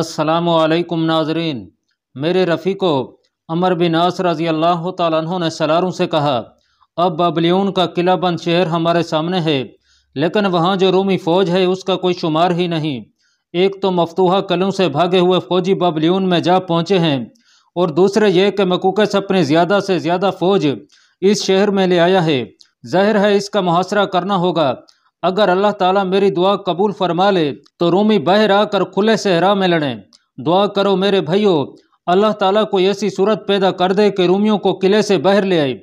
असलकम नाजरीन मेरे रफ़ी को अमर बिन आस रजी अल्लाह तु ने सलारों से कहा अब बबलियून का किला बंद शहर हमारे सामने है लेकिन वहाँ जो रूमी फ़ौज है उसका कोई शुमार ही नहीं एक तो मफतूहा कलों से भागे हुए फ़ौजी बबलियून में जा पहुँचे हैं और दूसरे ये कि मकूकस अपने ज़्यादा से ज़्यादा फ़ौज इस शहर में ले आया है ज़ाहिर है इसका मुहासरा करना होगा अगर अल्लाह ताला मेरी दुआ कबूल फरमा ले तो रूमी बाहर आकर खुले सहरा में लड़ें दुआ करो मेरे भाइयों अल्लाह ताला कोई ऐसी सूरत पैदा कर दे कि रूमियों को किले से बाहर ले आए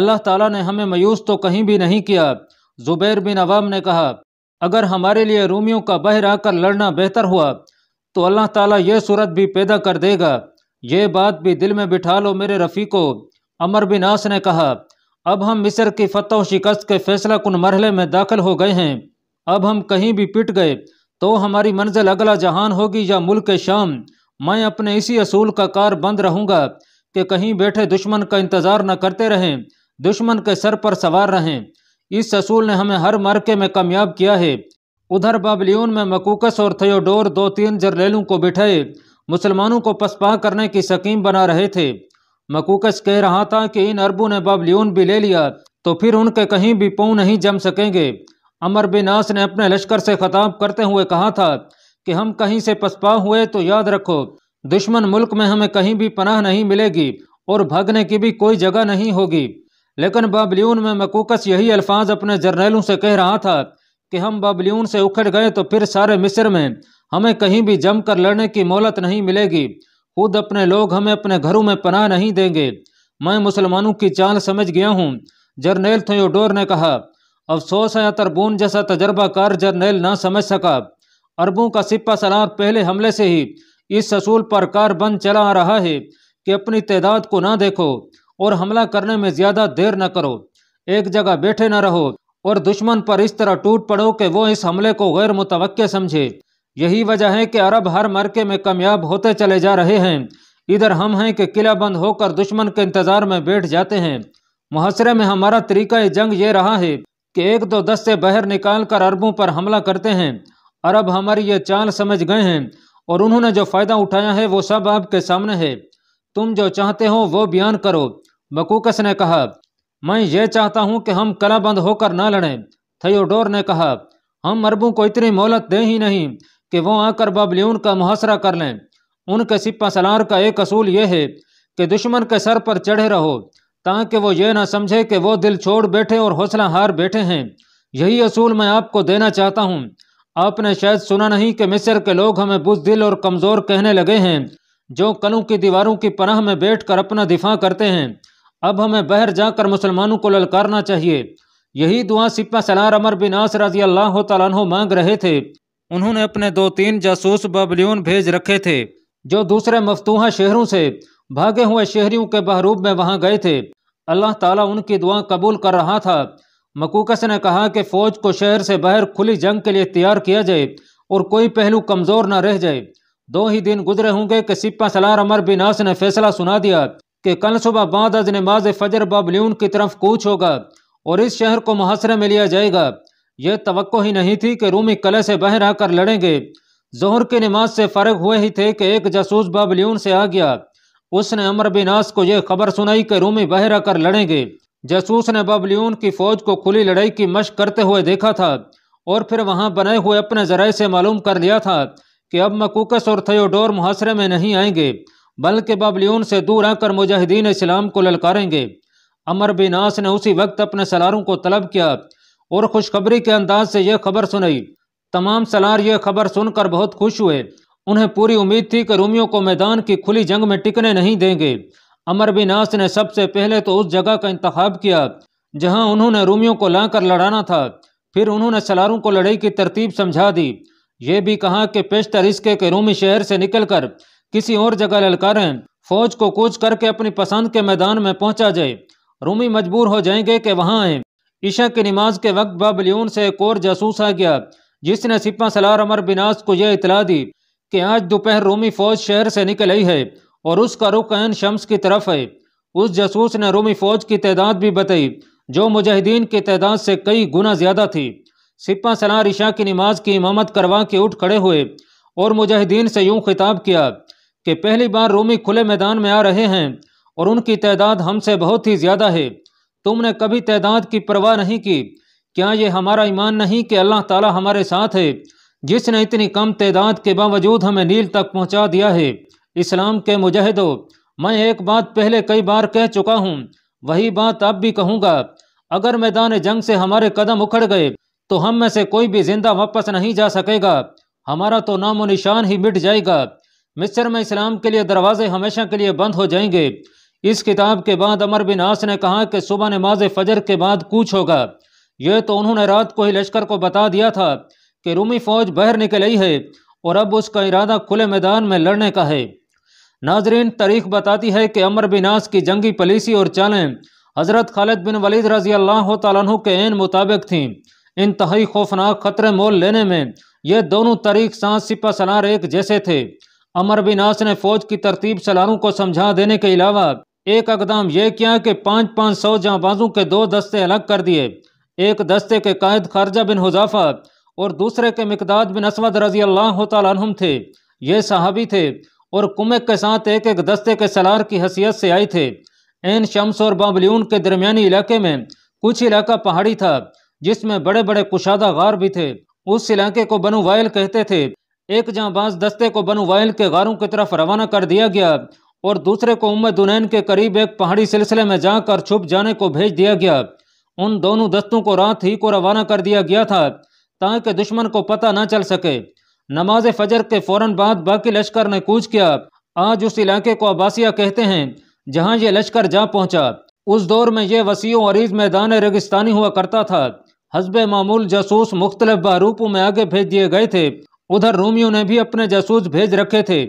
अल्लाह ताला ने हमें मायूस तो कहीं भी नहीं किया जुबैर बिन अवाम ने कहा अगर हमारे लिए रूमियों का बाहर आकर लड़ना बेहतर हुआ तो अल्लाह ताला यह सूरत भी पैदा कर देगा ये बात भी दिल में बिठा लो मेरे रफ़ी को अमर बिन आस ने कहा अब हम मिस्र की फतह और शिकस्त के फैसला कन मरहले में दाखिल हो गए हैं अब हम कहीं भी पिट गए तो हमारी मंजिल अगला जहान होगी या मुल्क शाम मैं अपने इसी असूल का कार बंद रहूँगा कि कहीं बैठे दुश्मन का इंतज़ार न करते रहें दुश्मन के सर पर सवार रहें इस असूल ने हमें हर मरके में कामयाब किया है उधर बाबलियन में मकूकस और थयोडोर दो तीन जरलेलों को बिठाए मुसलमानों को पसपा करने की सकीम बना रहे थे मकूकस कह रहा था कि इन अरबों ने बबलियन भी ले लिया तो फिर उनके कहीं भी पाँव नहीं जम सकेंगे अमर बिनास ने अपने लश्कर से खताब करते हुए कहा था कि हम कहीं से पसपा हुए तो याद रखो दुश्मन मुल्क में हमें कहीं भी पनाह नहीं मिलेगी और भागने की भी कोई जगह नहीं होगी लेकिन बाबलियून में मकूकस यही अल्फाज अपने जर्नैलों से कह रहा था कि हम बाबलियून से उखड़ गए तो फिर सारे मिस्र में हमें कहीं भी जमकर लड़ने की मोहलत नहीं मिलेगी खुद अपने लोग हमें अपने घरों में पनाह नहीं देंगे मैं मुसलमानों की चाल समझ गया हूँ जर्नेल थोयोडोर ने कहा अफसोस है अतरबून जैसा तजर्बाकार जर्नेल ना समझ सका अरबों का सिपा सलार पहले हमले से ही इस असूल पर कार बंद चला आ रहा है कि अपनी तादाद को ना देखो और हमला करने में ज़्यादा देर न करो एक जगह बैठे न रहो और दुश्मन पर इस तरह टूट पड़ो कि वो इस हमले को गैर मुतव समझे यही वजह है कि अरब हर मरके में कामयाब होते चले जा रहे हैं इधर हम हैं कि किला बंद होकर दुश्मन के इंतज़ार में बैठ जाते हैं मुहासरे में हमारा तरीका जंग ये रहा है कि एक दो दस से बाहर निकाल कर अरबों पर हमला करते हैं अरब हमारी ये चाल समझ गए हैं और उन्होंने जो फ़ायदा उठाया है वो सब आपके सामने है तुम जो चाहते हो वो बयान करो बकूकस ने कहा मैं ये चाहता हूँ कि हम कला बंद होकर ना लड़ें थयोडोर ने कहा हम अरबों को इतनी मोहलत दें ही नहीं कि वो आकर बबलियन का मुहासरा कर लें उनके सिपा सलार का एक असूल यह है कि दुश्मन के सर पर चढ़े रहो ताकि वो ये ना समझे कि वो दिल छोड़ बैठे और हौसला हार बैठे हैं यही असूल मैं आपको देना चाहता हूँ आपने शायद सुना नहीं कि मिस्र के लोग हमें बुजदिल और कमज़ोर कहने लगे हैं जो कलों की दीवारों की पनाह में बैठ कर अपना दिफा करते हैं अब हमें बाहर जाकर मुसलमानों को ललकारना चाहिए यही दुआ सिपा सलार अमर बिन आस रजी अल्लाह तु मांग रहे थे उन्होंने अपने दो तीन जासूस बबलियन भेज रखे थे जो दूसरे मफतूहा शहरों से भागे हुए शहरियों के बहरूब में वहां गए थे अल्लाह ताला उनकी दुआ कबूल कर रहा था मकूकस ने कहा कि फ़ौज को शहर से बाहर खुली जंग के लिए तैयार किया जाए और कोई पहलू कमज़ोर न रह जाए दो ही दिन गुजरे होंगे कि सिपा सलार अमर बिनास ने फैसला सुना दिया कि कल सुबह बाद अज नमाज फजर बबलियन की तरफ कूच होगा और इस शहर को मुहासरे में लिया जाएगा यह तो ही नहीं थी कि रूमी कले से बह रह कर लड़ेंगे जहर की नमाज से फ़र्क हुए ही थे कि एक जासूस बाबलियन से आ गया उसने अमर बिनास को यह खबर सुनाई कि रूमी बह रह कर लड़ेंगे जासूस ने बाबलियन की फ़ौज को खुली लड़ाई की मश्क करते हुए देखा था और फिर वहाँ बनाए हुए अपने जराये से मालूम कर लिया था कि अब मकूकस और थयोडोर मुहासरे में नहीं आएंगे बल्कि बाबलियन से दूर आकर मुजाहिदीन इस्लाम को ललकारेंगे अमर बिनास ने उसी वक्त अपने सलारों को तलब किया और खुशखबरी के अंदाज से यह खबर सुनाई तमाम सलार यह खबर सुनकर बहुत खुश हुए उन्हें पूरी उम्मीद थी कि रोमियो को मैदान की खुली जंग में टिकने नहीं देंगे अमर बिनास ने सबसे पहले तो उस जगह का इंतखब किया जहां उन्होंने रोमियो को लाकर लड़ाना था फिर उन्होंने सलारों को लड़ाई की तरतीब समझा दी ये भी कहा कि पेशतर इसके के रोमी शहर से निकलकर किसी और जगह ललकारें फौज को कूच करके अपनी पसंद के मैदान में पहुंचा जाए रोमी मजबूर हो जाएंगे कि वहाँ आए ईशा की नमाज के वक्त बाबलियून से एक और जासूस आ गया जिसने सिपा सलार अमर बिनास को यह इतला दी कि आज दोपहर रोमी फौज शहर से निकल आई है और उसका रुख अन शम्स की तरफ है उस जासूस ने रोमी फौज की तादाद भी बताई जो मुजाहिदीन की तादाद से कई गुना ज्यादा थी सिपा सलार ईशा की नमाज की इमामत करवा के उठ खड़े हुए और मुजाहिदीन से यूं खिताब किया कि पहली बार रोमी खुले मैदान में आ रहे हैं और उनकी तादाद हमसे बहुत ही ज़्यादा है तुमने कभी तैदाद की परवाह नहीं की क्या ये हमारा ईमान नहीं कि अल्लाह ताला हमारे साथ है जिसने इतनी कम तैदाद के बावजूद हमें नील तक पहुंचा दिया है इस्लाम के मुजाहिदो मैं एक बात पहले कई बार कह चुका हूँ वही बात अब भी कहूँगा अगर मैदान जंग से हमारे कदम उखड़ गए तो हम में से कोई भी जिंदा वापस नहीं जा सकेगा हमारा तो नामो निशान ही मिट जाएगा मिस्र में इस्लाम के लिए दरवाजे हमेशा के लिए बंद हो जाएंगे इस किताब के बाद अमर बिन आस ने कहा कि सुबह नमाज फजर के बाद कूच होगा यह तो उन्होंने रात को ही लश्कर को बता दिया था कि रूमी फौज बाहर निकल आई है और अब उसका इरादा खुले मैदान में लड़ने का है नाजरीन तारीख बताती है कि अमर बिन आस की जंगी पॉलिसी और चालें हज़रत खालिद बिन वलीद रजी अल्लाह तु के एन मुताबिक थीं इंतहाई खौफनाक खतरे मोल लेने में ये दोनों तारीख सांस सिपा सलार एक जैसे थे अमर बिन आस ने फौज की तरतीब सलारों को समझा देने के अलावा एक अकदम यह किया कि पाँच पाँच सौ जाँबाजों के दो दस्ते अलग कर दिए एक दस्ते के कायद खारजा बिन हुजाफा और दूसरे के मकदाद बिन असवद रजी अल्लाह तुम थे ये सहाबी थे और कुमक के साथ एक एक दस्ते के सलार की हसीियत से आए थे एन शम्स और बाबलियन के दरमियानी इलाके में कुछ इलाका पहाड़ी था जिसमें बड़े बड़े कुशादा गार भी थे उस इलाके को बनु वायल कहते थे एक जाँबाज दस्ते को बनु वायल के गारों की तरफ रवाना कर दिया गया और दूसरे को उम्म दुनैन के करीब एक पहाड़ी सिलसिले में जाकर छुप जाने को भेज दिया गया उन दोनों दस्तों को रात ही को रवाना कर दिया गया था ताकि दुश्मन को पता न चल सके नमाज फजर के फौरन बाद बाकी लश्कर ने कूच किया आज उस इलाके को अबासिया कहते हैं जहां ये लश्कर जा पहुंचा उस दौर में यह वसी अरीज मैदान रेगिस्तानी हुआ करता था हजब मामूल जासूस मुख्तलिफ बारूपों में आगे भेज दिए गए थे उधर रोमियों ने भी अपने जासूस भेज रखे थे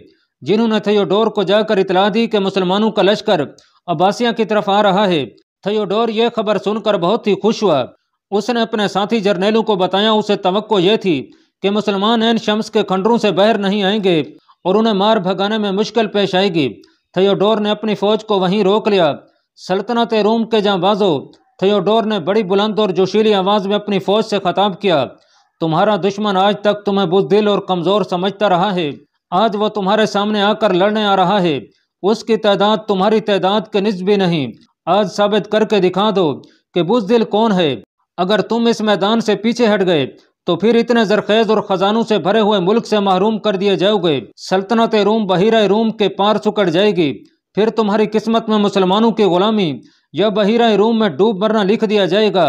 जिन्होंने थयोडोर को जाकर इतला दी कि मुसलमानों का लश्कर अब्बासिया की तरफ आ रहा है थयोडोर यह खबर सुनकर बहुत ही खुश हुआ उसने अपने साथी जर्नेलों को बताया उसे तो यह थी कि मुसलमान एन शम्स के खंडरों से बाहर नहीं आएंगे और उन्हें मार भगाने में मुश्किल पेश आएगी थयोडोर ने अपनी फौज को वहीं रोक लिया सल्तनत रोम के जाबाजों थयोडोर ने बड़ी बुलंद और जोशीली आवाज़ में अपनी फौज से खताब किया तुम्हारा दुश्मन आज तक तुम्हें बुजदिल और कमज़ोर समझता रहा है आज वह तुम्हारे सामने आकर लड़ने आ रहा है उसकी तादाद तुम्हारी तादाद के निज भी नहीं आज साबित करके दिखा दो कि बुजदिल कौन है अगर तुम इस मैदान से पीछे हट गए तो फिर इतने जरखेज और खजानों से भरे हुए मुल्क से महरूम कर दिए जाओगे सल्तनत रोम बहिरा रोम के पार सुकड़ जाएगी फिर तुम्हारी किस्मत में मुसलमानों की गुलामी या बहिरा रोम में डूब मरना लिख दिया जाएगा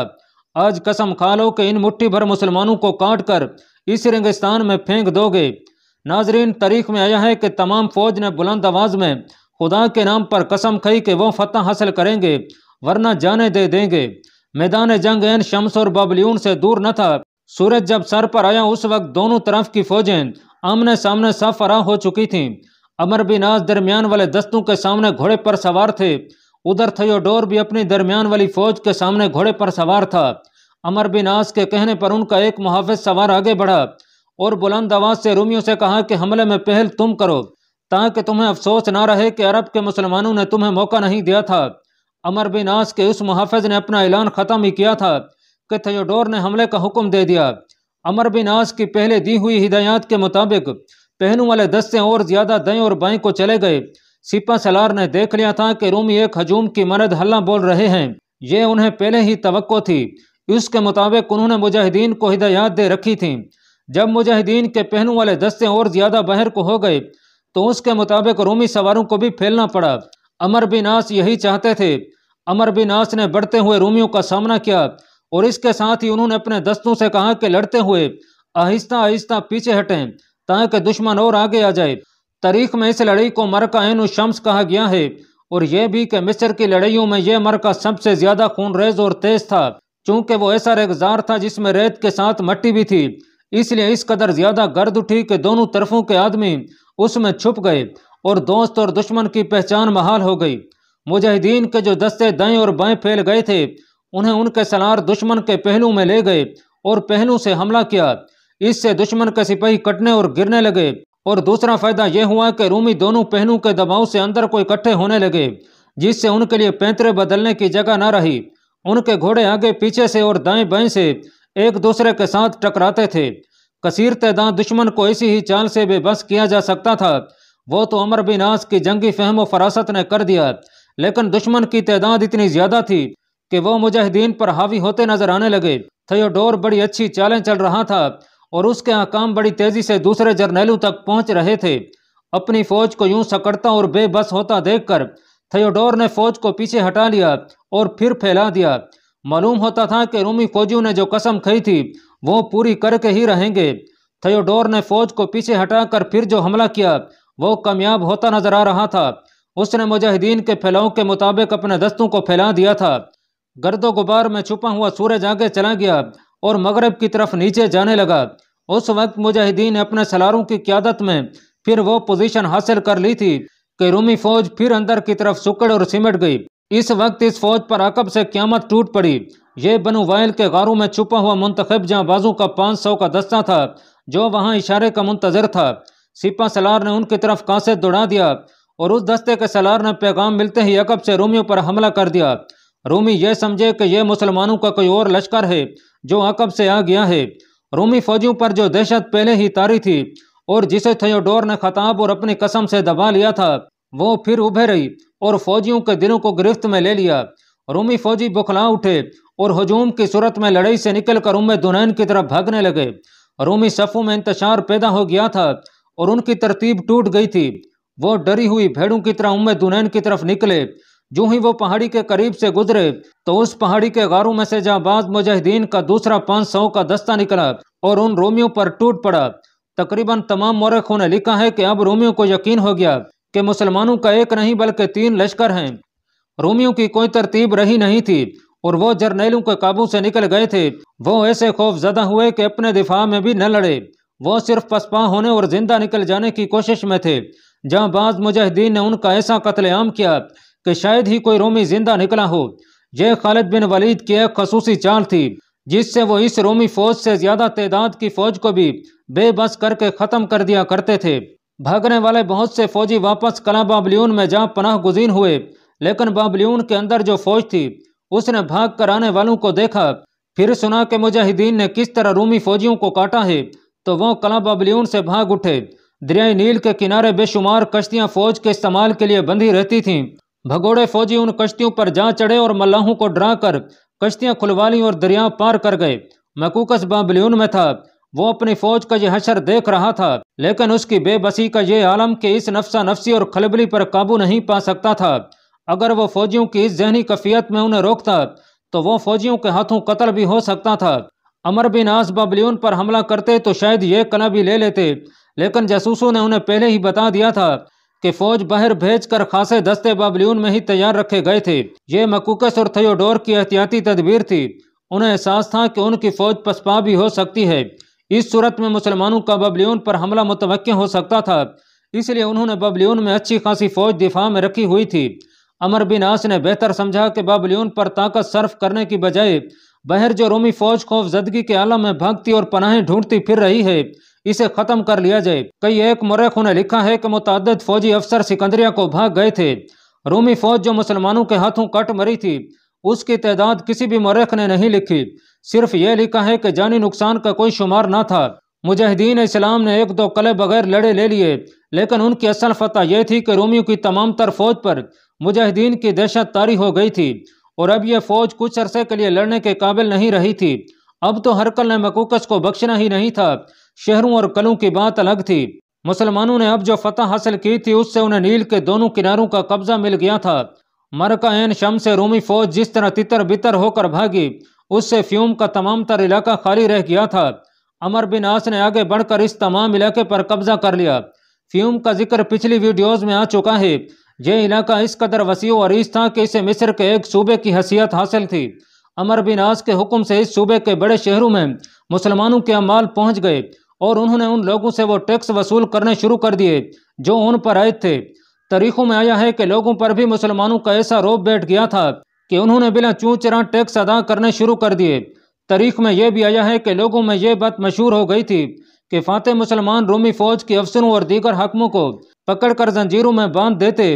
आज कसम खा लो कि इन मुट्ठी भर मुसलमानों को काट कर इस रेगिस्तान में फेंक दोगे नाजरीन तारीख में आया है कि तमाम फौज ने बुलंद आवाज़ में खुदा के नाम पर कसम खाई कि वह फतह हासिल करेंगे वरना जाने दे देंगे मैदान जंग एन शम्स और बबलियून से दूर न था सूरज जब सर पर आया उस वक्त दोनों तरफ की फौजें आमने सामने सफरा हो चुकी थीं अमर भी नाज दरमियान वाले दस्तों के सामने घोड़े पर सवार थे उधर थोडोर भी अपनी दरमियान वाली फौज के सामने घोड़े पर सवार था अमर बिनास नाज के कहने पर उनका एक मुहाफ़ सवार आगे बढ़ा और बुलंद आवाज़ से रूमियों से कहा कि हमले में पहल तुम करो ताकि तुम्हें अफसोस ना रहे कि अरब के मुसलमानों ने तुम्हें मौका नहीं दिया था अमर बिन आस के उस मुहाफ़ ने अपना ऐलान ख़त्म ही किया था कि थयोडोर ने हमले का हुक्म दे दिया अमर बिन आस की पहले दी हुई हिदायत के मुताबिक पहनू वाले दस्ते और ज़्यादा दई और बाई को चले गए सिपा सलार ने देख लिया था कि रूमी एक हजूम की मरद हल्ला बोल रहे हैं ये उन्हें पहले ही तो थी उसके मुताबिक उन्होंने मुजाहिदीन को हिदायत दे रखी थी जब मुजाहिदीन के पहनू वाले दस्ते और ज़्यादा बहर को हो गए तो उसके मुताबिक रोमी सवारों को भी फैलना पड़ा अमर बिन आस यही चाहते थे अमर बिन आस ने बढ़ते हुए रोमियों का सामना किया और इसके साथ ही उन्होंने अपने दस्तों से कहा कि लड़ते हुए आहिस्ता आहिस्ता पीछे हटें ताकि दुश्मन और आगे आ जाए तारीख में इस लड़ाई को का एन शम्स कहा गया है और यह भी कि मिस्र की लड़ाइयों में यह मरका सबसे ज़्यादा खून रेज और तेज था चूंकि वो ऐसा रेगजार था जिसमें रेत के साथ मट्टी भी थी इसलिए इस कदर ज्यादा गर्द उठी कि दोनों तरफों के आदमी उसमें छुप गए और दोस्त और दुश्मन की पहचान महाल हो गई मुजाहिदीन के जो दस्ते दाएं और बाएं फैल गए थे उन्हें उनके सलार दुश्मन के पहलू में ले गए और पहलू से हमला किया इससे दुश्मन के सिपाही कटने और गिरने लगे और दूसरा फायदा यह हुआ कि रूमी दोनों पहलू के दबाव से अंदर को इकट्ठे होने लगे जिससे उनके लिए पैंतरे बदलने की जगह न रही उनके घोड़े आगे पीछे से और दाएं बाएं से एक दूसरे के साथ टकराते थे कसीर तदाद दुश्मन को इसी ही चाल से बेबस किया जा सकता था वो तो अमर बिनास की जंगी फहम व फरासत ने कर दिया लेकिन दुश्मन की तैदाद इतनी ज़्यादा थी कि वो मुजाहिदीन पर हावी होते नजर आने लगे थयोडोर तो बड़ी अच्छी चालें चल रहा था और उसके अकाम बड़ी तेज़ी से दूसरे जर्नैलों तक पहुंच रहे थे अपनी फौज को यूं सकड़ता और बेबस होता देखकर थयोडोर तो ने फौज को पीछे हटा लिया और फिर फैला दिया मालूम होता था कि रूमी फौजियों ने जो कसम खाई थी वो पूरी करके ही रहेंगे थयोडोर ने फौज को पीछे हटाकर फिर जो हमला किया वो कामयाब होता नजर आ रहा था उसने मुजाहिदीन के फैलाव के मुताबिक अपने दस्तों को फैला दिया था गर्दो गुबार में छुपा हुआ सूरज आगे चला गया और मगरब की तरफ नीचे जाने लगा उस वक्त मुजाहिदीन ने अपने सलारों की क्यादत में फिर वो पोजीशन हासिल कर ली थी कि रूमी फौज फिर अंदर की तरफ सुकड़ और सिमट गई इस वक्त इस फौज पर अकब से क्यामत टूट पड़ी ये बनु के गारों में छुपा हुआ मुंतखब जाबाजों का पाँच सौ का दस्ता था जो वहाँ इशारे का मुंतजर था सिपा सलार ने उनकी तरफ कांसे दौड़ा दिया और उस दस्ते के सलार ने पैगाम मिलते ही अकब से रोमियों पर हमला कर दिया रोमी यह समझे कि यह मुसलमानों का कोई और लश्कर है जो अकब से आ गया है रोमी फौजियों पर जो दहशत पहले ही तारी थी और जिसे थयोडोर ने खताब और अपनी कसम से दबा लिया था वो फिर उभे रही और फौजियों के दिलों को गिरफ्त में ले लिया रूमी फौजी बुखला उठे और हजूम की सूरत में लड़ाई से निकलकर उम्मे दुनैन की तरफ भागने लगे रूमी सफ़ों में इंतशार पैदा हो गया था और उनकी तरतीब टूट गई थी वो डरी हुई भेड़ों की तरह उम्मे दुनैन की तरफ निकले जो ही वो पहाड़ी के करीब से गुजरे तो उस पहाड़ी के गारों में से जाबाज मुजाहिदीन का दूसरा पाँच सौ का दस्ता निकला और उन रोमियों पर टूट पड़ा तकरीबन तमाम मोरखों ने लिखा है कि अब रोमियों को यकीन हो गया कि मुसलमानों का एक नहीं बल्कि तीन लश्कर हैं रोमियों की कोई तरतीब रही नहीं थी और वो जर्नैलों के काबू से निकल गए थे वो ऐसे ज़्यादा हुए कि अपने दिफा में भी न लड़े वो सिर्फ पसपा होने और जिंदा निकल जाने की कोशिश में थे जहाँ बाज मुजाहिदीन ने उनका ऐसा कत्लेआम किया कि शायद ही कोई रोमी जिंदा निकला हो यह खालिद बिन वलीद की एक खसूसी चाल थी जिससे वो इस रोमी फौज से ज़्यादा तादाद की फौज को भी बेबस करके ख़त्म कर दिया करते थे भागने वाले बहुत से फौजी वापस कला बाबलियून में जा पनाह गुजीन हुए लेकिन बाबलियून के अंदर जो फौज थी उसने भाग कर आने वालों को देखा फिर सुना के मुजाहिदीन ने किस तरह रूमी फौजियों को काटा है तो वह कला बाबलियून से भाग उठे दरियाई नील के किनारे बेशुमार कश्तियां फौज के इस्तेमाल के लिए बंधी रहती थीं भगोड़े फौजी उन कश्तियों पर जा चढ़े और मल्लाहों को डरा कर कश्तियां खुलवा ली और दरिया पार कर गए मकूकस बाबलियून में था वो अपनी फौज का यह हशर देख रहा था लेकिन उसकी बेबसी का ये आलम के इस नफसा नफसी और खलबली पर काबू नहीं पा सकता था अगर वो फौजियों की इस जहनी कफियत में उन्हें रोकता तो वो फौजियों के हाथों कत्ल भी हो सकता था अमर बिन आस बबलियन पर हमला करते तो शायद ये कला भी ले लेते लेकिन जासूसों ने उन्हें पहले ही बता दिया था कि फौज बाहर भेजकर खासे दस्ते बबलियन में ही तैयार रखे गए थे ये मकूकस और थयोडोर की एहतियाती तदबीर थी उन्हें एहसास था कि उनकी फौज पसपा भी हो सकती है इस सूरत में मुसलमानों का बबलियन पर हमला मुतव हो सकता था इसलिए उन्होंने बबलियन में अच्छी खासी फौज दिफा में रखी हुई थी अमर बिन आस ने बेहतर समझा कि बबलियन पर ताकत सर्फ करने की बजाय बहर जो रोमी फौज खौफ जदगी के आलम में भागती और पनाहें ढूंढती फिर रही है इसे ख़त्म कर लिया जाए कई एक मरखों ने लिखा है कि मुतद फौजी अफसर सिकंदरिया को भाग गए थे रोमी फौज जो मुसलमानों के हाथों कट मरी थी उसकी तादाद किसी भी मरख ने नहीं लिखी सिर्फ ये लिखा है कि जानी नुकसान का कोई शुमार ना था मुजाहिदीन इस्लाम ने एक दो कले बगैर लड़े ले लिए लेकिन उनकी असल फतह यह थी कि रोमियों की तमाम तर फौज पर मुजाहिदीन की दहशत तारी हो गई थी और अब यह फौज कुछ अरसे के लिए लड़ने के काबिल नहीं रही थी अब तो हरकल ने मकूकस को बख्शना ही नहीं था शहरों और कलों की बात अलग थी मुसलमानों ने अब जो फतह हासिल की थी उससे उन्हें नील के दोनों किनारों का कब्जा मिल गया था मरकायन शम्स रूमी फौज जिस तरह तितर बितर होकर भागी उससे फ्यूम का तमाम तर इलाका खाली रह गया था अमर बिन आस ने आगे बढ़कर इस तमाम इलाके पर कब्जा कर लिया फ्यूम का जिक्र पिछली वीडियोज में आ चुका है यह इलाका इस कदर वसी और ईस था कि इसे मिस्र के एक सूबे की हसीियत हासिल थी अमर बिन आस के हुक्म से इस सूबे के बड़े शहरों में मुसलमानों के अमाल पहुंच गए और उन्होंने उन लोगों से वो टैक्स वसूल करने शुरू कर दिए जो उन पर आए थे तारीखों में आया है कि लोगों पर भी मुसलमानों का ऐसा रोब बैठ गया था कि उन्होंने बिना चूँ चरा टैक्स अदा करने शुरू कर दिए तारीख में यह भी आया है कि लोगों में यह बात मशहूर हो गई थी कि फातह मुसलमान रोमी फौज के अफसरों और दीगर हकमों को पकड़ कर जंजीरों में बांध देते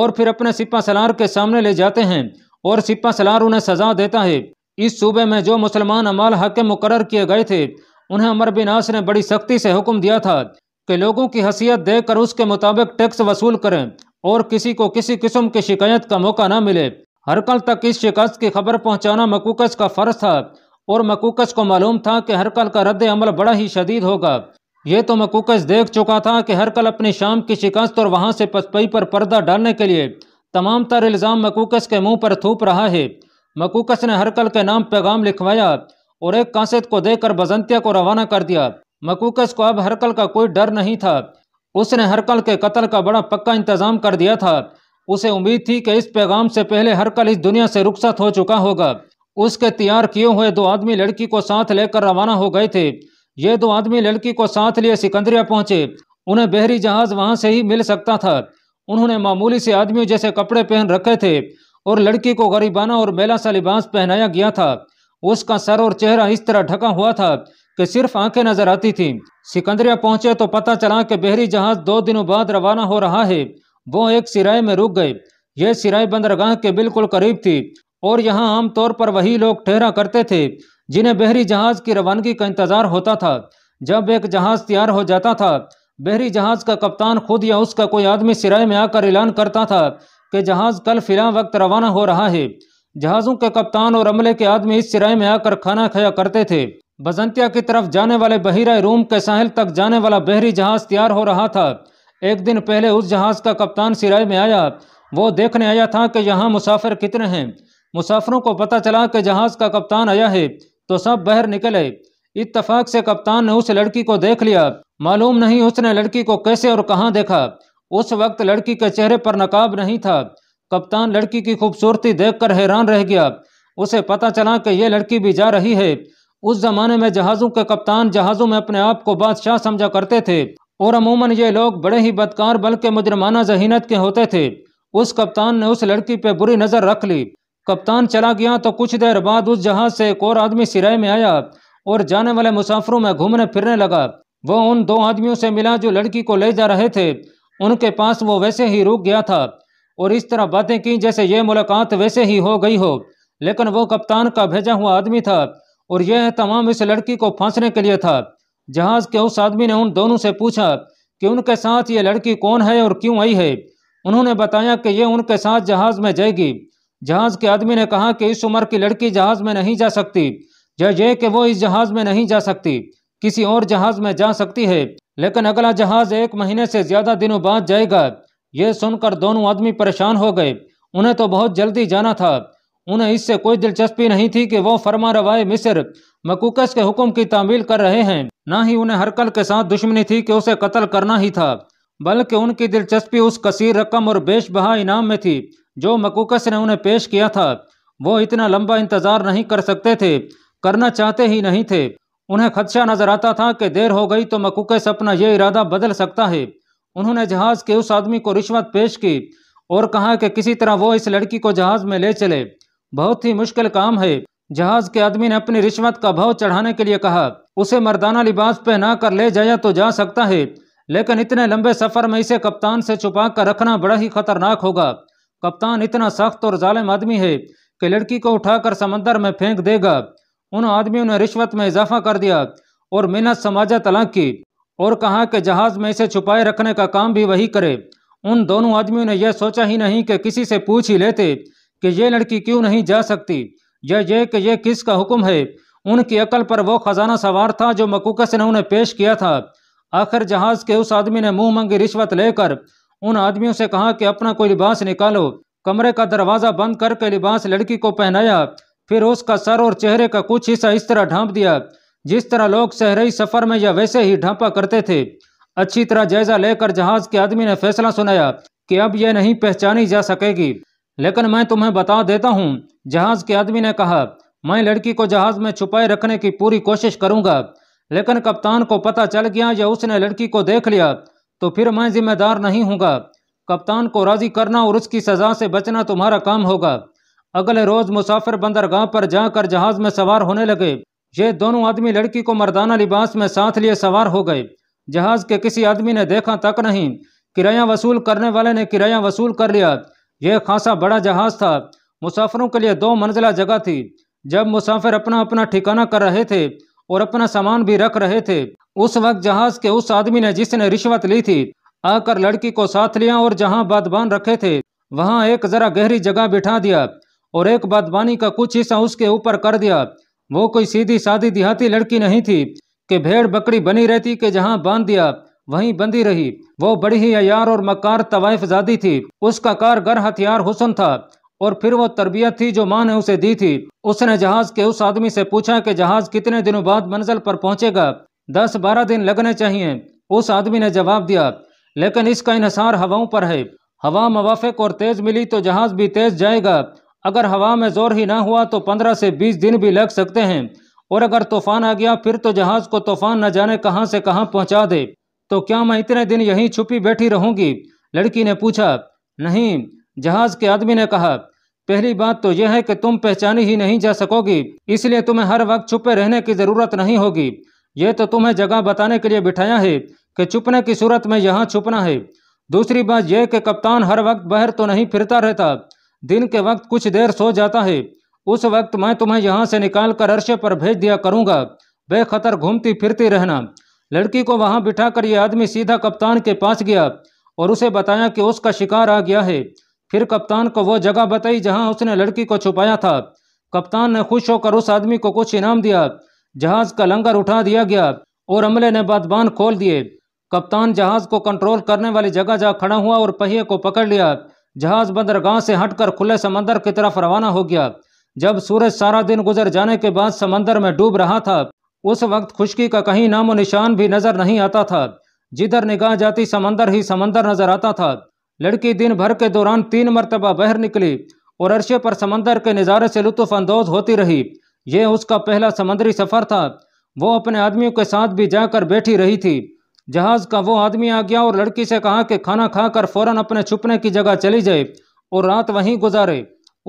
और फिर अपने सिपा सलार के सामने ले जाते हैं और सिपा सलार उन्हें सजा देता है इस सूबे में जो मुसलमान अमाल हक मुकर किए गए थे उन्हें अमर बिन आस ने बड़ी सख्ती से हुक्म दिया था कि लोगों की हसीियत देकर उसके मुताबिक टैक्स वसूल करें और किसी को किसी किस्म की शिकायत का मौका न मिले हर कल तक इस शिकस्त की खबर पहुंचाना मकूकस का फ़र्ज था और मकूकस को मालूम था कि हर कल का रद्द अमल बड़ा ही शदीद होगा ये तो मकूकस देख चुका था कि हर कल अपनी शाम की शिकस्त और वहाँ से पसपई पर पर्दा डालने के लिए तमाम तर इल्ज़ाम मकूकस के मुंह पर थूप रहा है मकूकस ने हरकल के नाम पैगाम लिखवाया और एक कासिद को देकर बजंतिया को रवाना कर दिया मकूकस को अब हरकल का कोई डर नहीं था उसने हरकल के कत्ल का बड़ा पक्का इंतजाम कर दिया था उसे उम्मीद थी कि इस पैगाम से पहले हरकल इस दुनिया से रुखसत हो चुका होगा उसके तैयार किए हुए दो आदमी लड़की को साथ लेकर रवाना हो गए थे ये दो आदमी लड़की को साथ लिए सिकंदरिया पहुंचे उन्हें बहरी जहाज वहां से ही मिल सकता था उन्होंने मामूली से आदमियों जैसे कपड़े पहन रखे थे और लड़की को गरीबाना और मेला सा लिबास पहनाया गया था उसका सर और चेहरा इस तरह ढका हुआ था कि सिर्फ आंखें नजर आती थीं सिकंदरिया पहुंचे तो पता चला कि बहरी जहाज दो दिनों बाद रवाना हो रहा है वो एक सिराय में रुक गए यह सिराय बंदरगाह के बिल्कुल करीब थी और यहाँ आमतौर पर वही लोग ठहरा करते थे जिन्हें बहरी जहाज की रवानगी का इंतजार होता था जब एक जहाज तैयार हो जाता था बहरी जहाज का कप्तान खुद या उसका कोई आदमी सिराय में आकर ऐलान करता था कि जहाज कल फिलहाल वक्त रवाना हो रहा है जहाज़ों के कप्तान और अमले के आदमी इस सिराय में आकर खाना खाया करते थे बजंतिया की तरफ जाने वाले बहिरा रूम के साहिल तक जाने वाला बहरी जहाज तैयार हो रहा था एक दिन पहले उस जहाज का कप्तान सिराय में आया वो देखने आया था कि यहाँ मुसाफिर कितने हैं मुसाफिरों को पता चला कि जहाज का कप्तान आया है तो सब बहर निकले इतफाक से कप्तान ने उस लड़की को देख लिया मालूम नहीं उसने लड़की को कैसे और कहाँ देखा उस वक्त लड़की के चेहरे पर नकाब नहीं था कप्तान लड़की की खूबसूरती देखकर हैरान रह गया उसे पता चला कि यह लड़की भी जा रही है उस जमाने में जहाज़ों के कप्तान जहाज़ों में अपने आप को बादशाह समझा करते थे और अमूमन ये लोग बड़े ही बदकार बल्कि मुजरमाना जहीनत के होते थे उस कप्तान ने उस लड़की पर बुरी नज़र रख ली कप्तान चला गया तो कुछ देर बाद उस जहाज़ से एक और आदमी सिराए में आया और जाने वाले मुसाफरों में घूमने फिरने लगा वह उन दो आदमियों से मिला जो लड़की को ले जा रहे थे उनके पास वो वैसे ही रुक गया था और इस तरह बातें की जैसे ये मुलाकात वैसे ही हो गई हो लेकिन वो कप्तान का भेजा हुआ आदमी था और यह तमाम इस लड़की को फांसने के लिए था जहाज के उस आदमी ने उन दोनों से पूछा कि उनके साथ ये लड़की कौन है और क्यों आई है उन्होंने बताया कि यह उनके साथ जहाज में जाएगी जहाज के आदमी ने कहा कि इस उम्र की लड़की जहाज में नहीं जा सकती यह ये कि वो इस जहाज में नहीं जा सकती किसी और जहाज में जा सकती है लेकिन अगला जहाज एक महीने से ज्यादा दिनों बाद जाएगा यह सुनकर दोनों आदमी परेशान हो गए उन्हें तो बहुत जल्दी जाना था उन्हें इससे कोई दिलचस्पी नहीं थी कि वो फरमा रवाए मिस्र मकूकस के हुक्म की तामील कर रहे हैं ना ही उन्हें हरकल के साथ दुश्मनी थी कि उसे कत्ल करना ही था बल्कि उनकी दिलचस्पी उस कसीर रकम और बेश बहा इनाम में थी जो मकूकस ने उन्हें पेश किया था वो इतना लंबा इंतजार नहीं कर सकते थे करना चाहते ही नहीं थे उन्हें खदशा नजर आता था कि देर हो गई तो मकूकस अपना यह इरादा बदल सकता है उन्होंने जहाज के उस आदमी को रिश्वत पेश की और कहा कि किसी तरह वो इस लड़की को जहाज में ले चले बहुत ही मुश्किल काम है जहाज के आदमी ने अपनी रिश्वत का भाव चढ़ाने के लिए कहा उसे मर्दाना लिबास पहना कर ले जाया तो जा सकता है लेकिन इतने लंबे सफर में इसे कप्तान से छुपा कर रखना बड़ा ही खतरनाक होगा कप्तान इतना सख्त और जालिम आदमी है कि लड़की को उठाकर समंदर में फेंक देगा उन आदमियों ने रिश्वत में इजाफा कर दिया और मिन्नत समाजा तलाक की और कहा कि जहाज में इसे छुपाए रखने का काम भी वही करे उन दोनों आदमियों ने यह सोचा ही नहीं कि किसी से पूछ ही लेते कि ये लड़की क्यों नहीं जा सकती ये ये कि यह किस का हुक्म है उनकी अकल पर वो खजाना सवार था जो मकूका ने उन्हें पेश किया था आखिर जहाज के उस आदमी ने मुंह मंगी रिश्वत लेकर उन आदमियों से कहा कि अपना कोई लिबास निकालो कमरे का दरवाज़ा बंद करके लिबास लड़की को पहनाया फिर उसका सर और चेहरे का कुछ हिस्सा इस तरह ढांप दिया जिस तरह लोग सहरई सफ़र में या वैसे ही ढांपा करते थे अच्छी तरह जायजा लेकर जहाज के आदमी ने फैसला सुनाया कि अब यह नहीं पहचानी जा सकेगी लेकिन मैं तुम्हें बता देता हूँ जहाज के आदमी ने कहा मैं लड़की को जहाज में छुपाए रखने की पूरी कोशिश करूंगा लेकिन कप्तान को पता चल गया या उसने लड़की को देख लिया तो फिर मैं जिम्मेदार नहीं हूँगा कप्तान को राजी करना और उसकी सजा से बचना तुम्हारा काम होगा अगले रोज मुसाफिर बंदरगाह पर जाकर जहाज में सवार होने लगे ये दोनों आदमी लड़की को मर्दाना लिबास में साथ लिए सवार हो गए जहाज के किसी आदमी ने देखा तक नहीं किराया वसूल करने वाले ने किराया वसूल कर लिया यह खासा बड़ा जहाज़ था मुसाफिरों के लिए दो मंजिला जगह थी जब मुसाफिर अपना अपना ठिकाना कर रहे थे और अपना सामान भी रख रहे थे उस वक्त जहाज के उस आदमी ने जिसने रिश्वत ली थी आकर लड़की को साथ लिया और जहां बदबान रखे थे वहां एक जरा गहरी जगह बिठा दिया और एक बादबानी का कुछ हिस्सा उसके ऊपर कर दिया वो कोई सीधी सादी देहाती लड़की नहीं थी कि भेड़ बकरी बनी रहती के जहां बांध दिया वहीं बंदी रही वो बड़ी ही अयार और मकार जादी थी उसका कार घर हथियार हुसन था और फिर वो तरबियत थी जो माँ ने उसे दी थी उसने जहाज के उस आदमी से पूछा कि जहाज कितने दिनों बाद मंजिल पर पहुंचेगा दस बारह दिन लगने चाहिए उस आदमी ने जवाब दिया लेकिन इसका इनसार हवाओं पर है हवा मवाफिक और तेज मिली तो जहाज भी तेज जाएगा अगर हवा में जोर ही ना हुआ तो पंद्रह से बीस दिन भी लग सकते हैं और अगर तूफान आ गया फिर तो जहाज को तूफान न जाने कहाँ से कहाँ पहुँचा दे तो क्या मैं इतने दिन यहीं छुपी बैठी रहूंगी लड़की ने पूछा नहीं जहाज के आदमी ने कहा पहली बात तो यह है कि तुम पहचानी ही नहीं जा सकोगी इसलिए तुम्हें हर वक्त छुपे रहने की ज़रूरत नहीं होगी ये तो तुम्हें जगह बताने के लिए बिठाया है कि छुपने की सूरत में यहाँ छुपना है दूसरी बात यह कि कप्तान हर वक्त बाहर तो नहीं फिरता रहता दिन के वक्त कुछ देर सो जाता है उस वक्त मैं तुम्हें यहाँ से निकाल कर अरशे पर भेज दिया करूँगा बेखतर घूमती फिरती रहना लड़की को वहां बिठाकर यह आदमी सीधा कप्तान के पास गया और उसे बताया कि उसका शिकार आ गया है फिर कप्तान को वो जगह बताई जहां उसने लड़की को छुपाया था कप्तान ने खुश होकर उस आदमी को कुछ इनाम दिया जहाज का लंगर उठा दिया गया और अमले ने बादबान खोल दिए कप्तान जहाज को कंट्रोल करने वाली जगह जा खड़ा हुआ और पहिए को पकड़ लिया जहाज बंदरगाह से हटकर खुले समंदर की तरफ रवाना हो गया जब सूरज सारा दिन गुजर जाने के बाद समंदर में डूब रहा था उस वक्त खुशकी का कहीं नामो निशान भी नजर नहीं आता था जिधर निगाह जाती समंदर ही समंदर नजर आता था लड़की दिन भर के दौरान तीन मरतबा बहर निकली और अरशे पर समंदर के नज़ारे से लुत्फानंदोज होती रही यह उसका पहला समंदरी सफ़र था वो अपने आदमियों के साथ भी जाकर बैठी रही थी जहाज़ का वो आदमी आ गया और लड़की से कहा कि खाना खाकर फौरन अपने छुपने की जगह चली जाए और रात वहीं गुजारे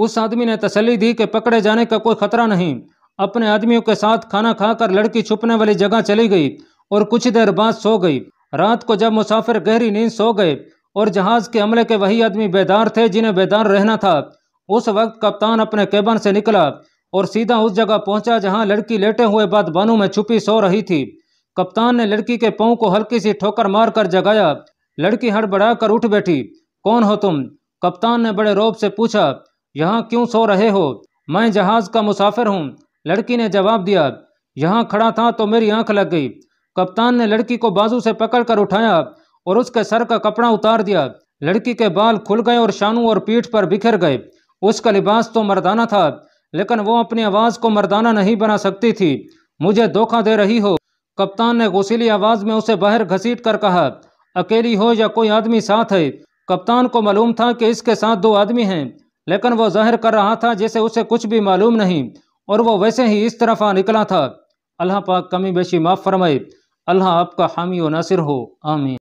उस आदमी ने तसली दी कि पकड़े जाने का कोई खतरा नहीं अपने आदमियों के साथ खाना खाकर लड़की छुपने वाली जगह चली गई और कुछ देर बाद सो गई रात को जब मुसाफिर गहरी नींद सो गए और जहाज के हमले के वही आदमी बेदार थे जिन्हें बेदार रहना था उस वक्त कप्तान अपने केबन से निकला और सीधा उस जगह पहुंचा जहां लड़की लेटे हुए बाद बानू में छुपी सो रही थी कप्तान ने लड़की के पाँव को हल्की सी ठोकर मार कर जगाया लड़की हड़बड़ा कर उठ बैठी कौन हो तुम कप्तान ने बड़े रोब से पूछा यहाँ क्यों सो रहे हो मैं जहाज का मुसाफिर हूँ लड़की ने जवाब दिया यहाँ खड़ा था तो मेरी आंख लग गई कप्तान ने लड़की को बाजू से पकड़कर उठाया और उसके सर का कपड़ा उतार दिया लड़की के बाल खुल गए और शानू और पीठ पर बिखर गए उसका लिबास तो मर्दाना था लेकिन वो अपनी आवाज़ को मर्दाना नहीं बना सकती थी मुझे धोखा दे रही हो कप्तान ने गुसीली आवाज़ में उसे बाहर घसीट कर कहा अकेली हो या कोई आदमी साथ है कप्तान को मालूम था कि इसके साथ दो आदमी हैं लेकिन वो जाहिर कर रहा था जैसे उसे कुछ भी मालूम नहीं और वो वैसे ही इस तरफा निकला था अल्लाह पाक कमी बेशी माफ़ फरमाए अल्लाह आपका हामी व नासिर हो आमीन